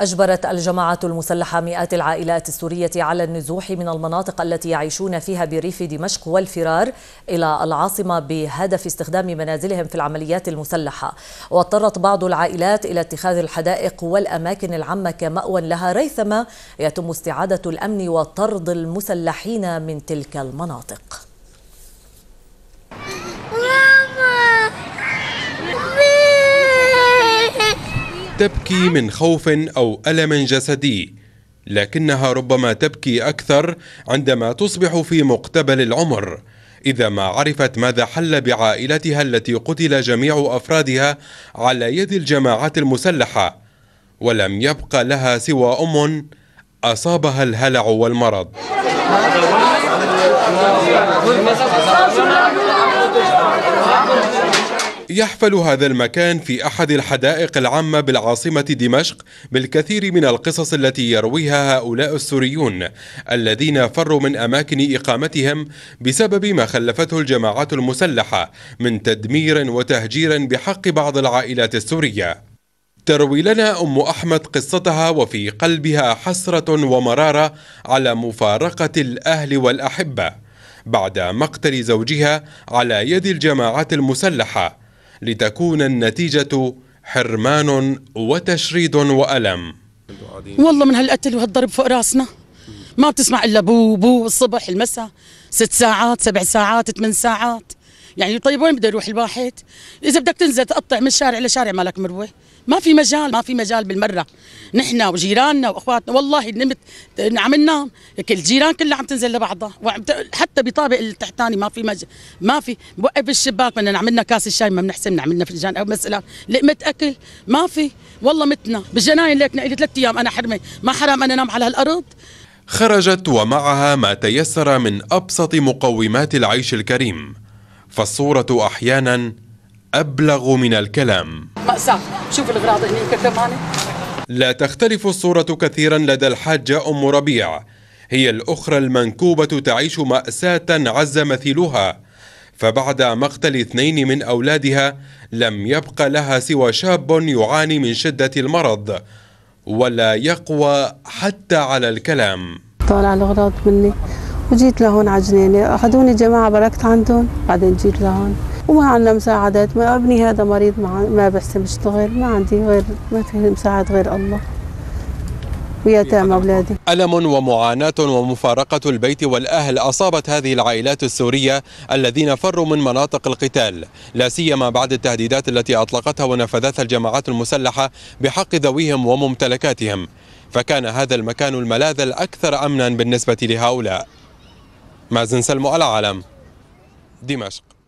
أجبرت الجماعة المسلحة مئات العائلات السورية على النزوح من المناطق التي يعيشون فيها بريف دمشق والفرار إلى العاصمة بهدف استخدام منازلهم في العمليات المسلحة واضطرت بعض العائلات إلى اتخاذ الحدائق والأماكن العامة كمأوى لها ريثما يتم استعادة الأمن وطرد المسلحين من تلك المناطق تبكي من خوف او الم جسدي لكنها ربما تبكي اكثر عندما تصبح في مقتبل العمر اذا ما عرفت ماذا حل بعائلتها التي قتل جميع افرادها على يد الجماعات المسلحه ولم يبق لها سوى ام اصابها الهلع والمرض يحفل هذا المكان في أحد الحدائق العامة بالعاصمة دمشق بالكثير من القصص التي يرويها هؤلاء السوريون الذين فروا من أماكن إقامتهم بسبب ما خلفته الجماعات المسلحة من تدمير وتهجير بحق بعض العائلات السورية تروي لنا أم أحمد قصتها وفي قلبها حسرة ومرارة على مفارقة الأهل والأحبة بعد مقتل زوجها على يد الجماعات المسلحه لتكون النتيجة حرمان وتشريد وألم والله من هالقتل وهالضرب فوق راسنا ما بتسمع إلا بو بو الصبح المساء ست ساعات سبع ساعات ثمان ساعات يعني طيب وين بده يروح الواحد اذا بدك تنزل تقطع من شارع لشارع مالك مروه ما في مجال ما في مجال بالمره نحن وجيراننا واخواتنا والله نمت عم ننام الجيران كلها عم تنزل لبعضها حتى بطابق التحتاني ما في مج... ما في بوقف الشباك بدنا نعملنا كاس الشاي ما بنحسن نعملنا فنجان او مثلا لقمه اكل ما في والله متنا بالجناين ليكنا لي ثلاث ايام انا حرمه ما حرام انا انام على هالارض خرجت ومعها ما تيسر من ابسط مقومات العيش الكريم فالصورة أحيانا أبلغ من الكلام مأساة شوف الأغراض هنا كثمانة لا تختلف الصورة كثيرا لدى الحاجة أم ربيع هي الأخرى المنكوبة تعيش مأساة عز مثيلها فبعد مقتل اثنين من أولادها لم يبق لها سوى شاب يعاني من شدة المرض ولا يقوى حتى على الكلام طالع الأغراض مني وجيت لهون على جنينة أخذوني جماعة بركت عندهم بعدين جيت لهون وما عندنا مساعدات ما ابني هذا مريض ما, ما بحسن بشتغل ما عندي غير ما في مساعد غير الله ويتامى أولادي ألم ومعاناة ومفارقة البيت والأهل أصابت هذه العائلات السورية الذين فروا من مناطق القتال لا سيما بعد التهديدات التي أطلقتها ونفذتها الجماعات المسلحة بحق ذويهم وممتلكاتهم فكان هذا المكان الملاذ الأكثر أمنا بالنسبة لهؤلاء مازن سلمو العالم دمشق